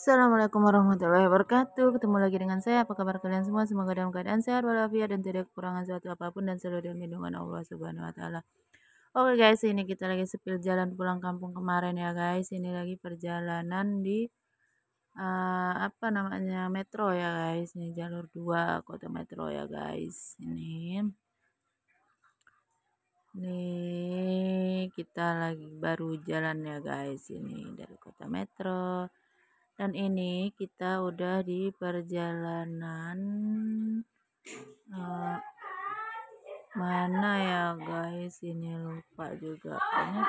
Assalamualaikum warahmatullahi wabarakatuh Ketemu lagi dengan saya Apa kabar kalian semua Semoga dalam keadaan sehat walafiat Dan tidak kekurangan suatu apapun Dan selalu dalam lindungan Allah subhanahu wa ta'ala Oke okay guys ini kita lagi sepil jalan pulang kampung kemarin ya guys Ini lagi perjalanan di uh, Apa namanya Metro ya guys Ini jalur 2 kota metro ya guys Ini ini kita lagi baru jalan ya guys Ini dari kota metro dan ini kita udah di perjalanan uh, mana ya guys ini lupa juga ini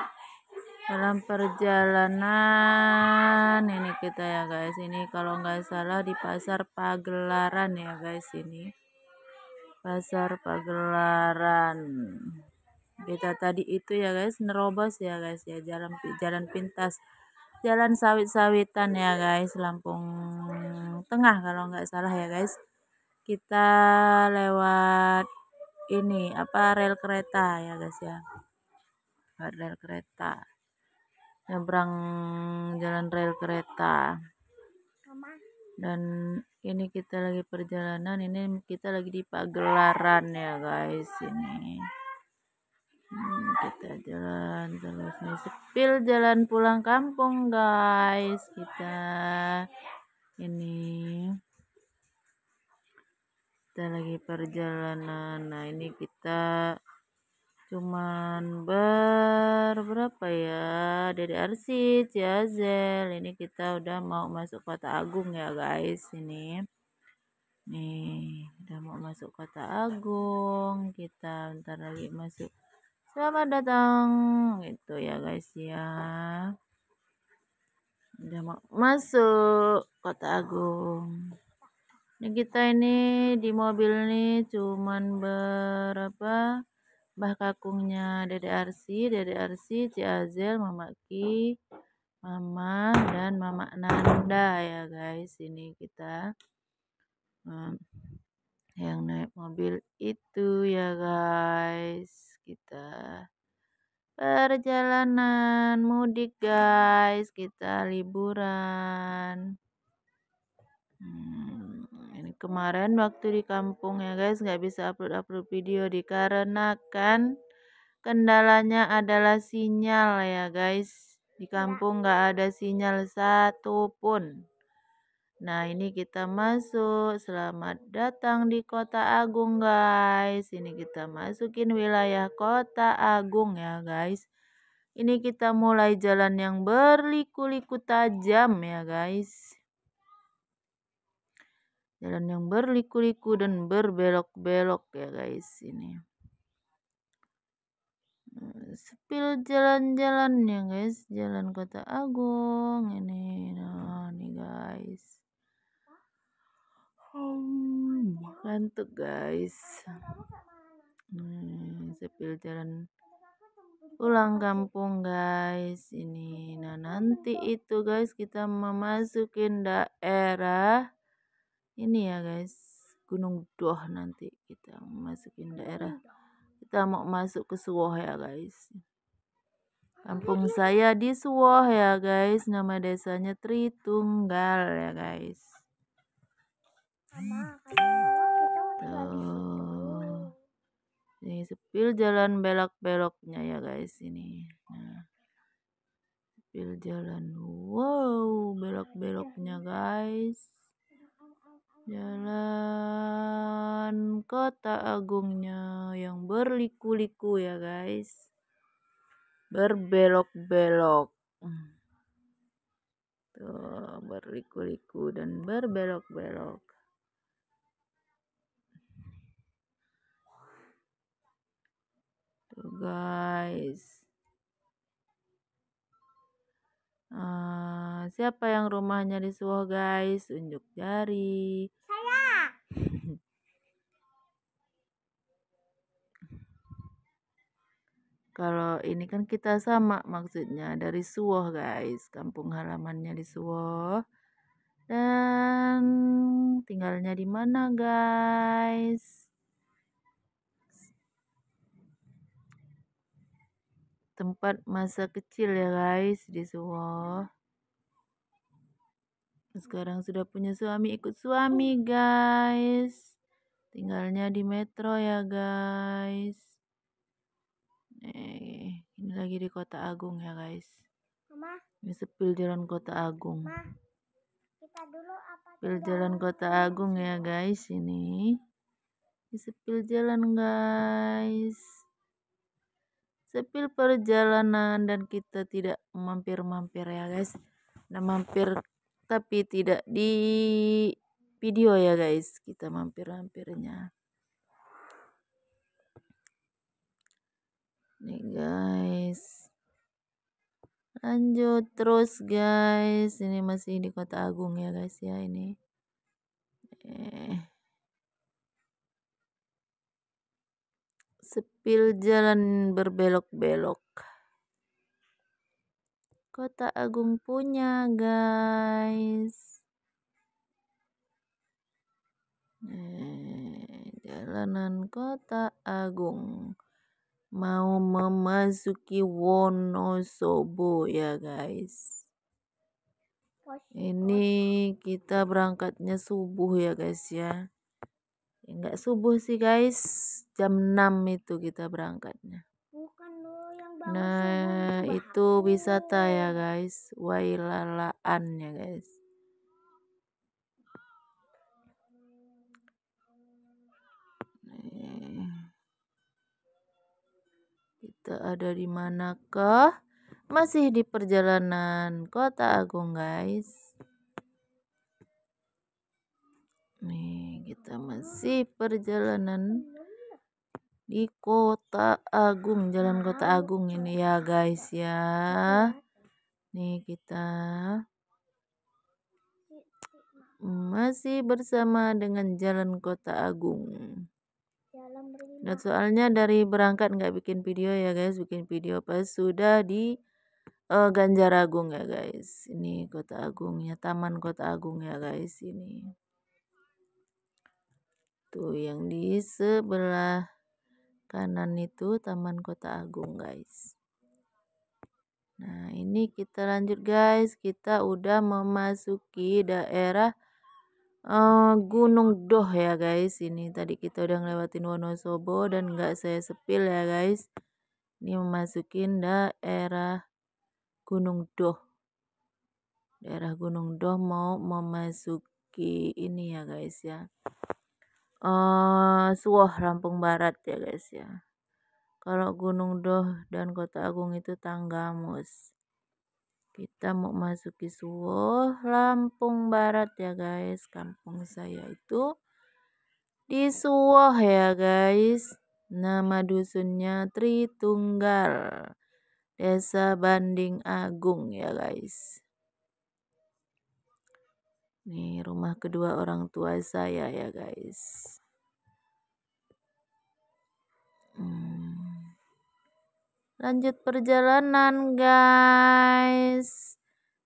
dalam perjalanan ini kita ya guys ini kalau nggak salah di pasar pagelaran ya guys ini pasar pagelaran kita tadi itu ya guys nerobos ya guys ya jalan jalan pintas jalan sawit-sawitan ya guys Lampung Tengah kalau nggak salah ya guys kita lewat ini apa rel kereta ya guys ya lewat rel kereta nyebrang jalan rel kereta dan ini kita lagi perjalanan ini kita lagi di pagelaran ya guys ini kita jalan terus nih sepil jalan pulang kampung guys kita ini kita lagi perjalanan nah ini kita cuman ber berapa ya dari Arsi Ciazel ya, ini kita udah mau masuk kota Agung ya guys ini nih udah mau masuk kota Agung kita ntar lagi masuk selamat datang gitu ya guys ya udah mau masuk kota agung ini kita ini di mobil nih cuman berapa bah kakungnya dede arsi Arsi, DDRC Ciazel Mama Ki Mama dan Mama Nanda ya guys ini kita hmm, yang naik mobil itu ya guys kita perjalanan mudik guys kita liburan hmm, ini kemarin waktu di kampung ya guys nggak bisa upload upload video dikarenakan kendalanya adalah sinyal ya guys di iya. kampung nggak ada sinyal satupun Nah, ini kita masuk. Selamat datang di Kota Agung, guys. Ini kita masukin wilayah Kota Agung ya, guys. Ini kita mulai jalan yang berliku-liku tajam ya, guys. Jalan yang berliku-liku dan berbelok-belok ya, guys. Ini. Sepil jalan-jalan ya, guys. Jalan Kota Agung ini. Nah, nih, guys. Hmm, ngantuk guys hmm, jalan pulang kampung guys ini nah nanti itu guys kita memasukin daerah ini ya guys Gunung Doh nanti kita masukin daerah kita mau masuk ke Suwoh ya guys kampung saya di Suwoh ya guys nama desanya Tritunggal ya guys Hmm. tuh ini sepil jalan belok-beloknya ya guys ini nah sepil jalan wow belok-beloknya iya. guys jalan kota agungnya yang berliku-liku ya guys berbelok-belok tuh berliku-liku dan berbelok-belok guys uh, siapa yang rumahnya di Suwoh guys unjuk jari saya kalau ini kan kita sama maksudnya dari Suwoh guys kampung halamannya di Suwoh dan tinggalnya di mana guys tempat masa kecil ya guys di sebuah Sekarang sudah punya suami ikut suami hmm. guys. Tinggalnya di metro ya guys. Eh, ini lagi di Kota Agung ya guys. Ini sepil jalan Kota Agung. Sepil jalan Kota Agung ya guys ini. Ini sepil jalan guys sepil perjalanan dan kita tidak mampir-mampir ya guys nah mampir tapi tidak di video ya guys kita mampir-mampirnya nih guys lanjut terus guys ini masih di kota agung ya guys ya ini eh sepil jalan berbelok-belok. Kota Agung punya, guys. Eh, jalanan Kota Agung mau memasuki Wonosobo ya, guys. Ini kita berangkatnya subuh ya, guys ya nggak subuh sih guys. Jam 6 itu kita berangkatnya. Nah, itu wisata ya guys. Wailalaan ya guys. Kita ada di manakah? Masih di perjalanan Kota Agung, guys nih kita gitu. masih perjalanan di kota agung jalan kota agung ini ya guys ya nih kita masih bersama dengan jalan kota agung dan soalnya dari berangkat nggak bikin video ya guys bikin video pas sudah di uh, eh, Ganjar Agung ya guys ini kota agungnya taman kota agung ya guys ini Tuh yang di sebelah kanan itu Taman Kota Agung guys. Nah ini kita lanjut guys. Kita udah memasuki daerah uh, Gunung Doh ya guys. Ini tadi kita udah ngelewatin Wonosobo dan nggak saya sepil ya guys. Ini memasukin daerah Gunung Doh. Daerah Gunung Doh mau memasuki ini ya guys ya uh, Lampung Barat ya guys ya kalau Gunung Doh dan Kota Agung itu Tanggamus kita mau masuki Suwoh Lampung Barat ya guys kampung saya itu di Suwoh ya guys nama dusunnya Tritunggal Desa Banding Agung ya guys Nih rumah kedua orang tua saya ya guys. Hmm. Lanjut perjalanan guys.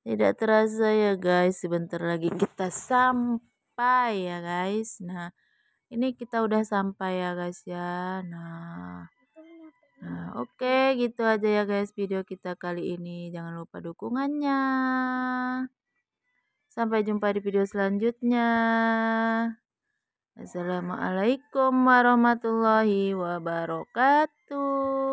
Tidak terasa ya guys, sebentar lagi kita sampai ya guys. Nah, ini kita udah sampai ya guys ya. Nah, Nah, oke, okay, gitu aja ya guys video kita kali ini. Jangan lupa dukungannya. Sampai jumpa di video selanjutnya. Assalamualaikum warahmatullahi wabarakatuh.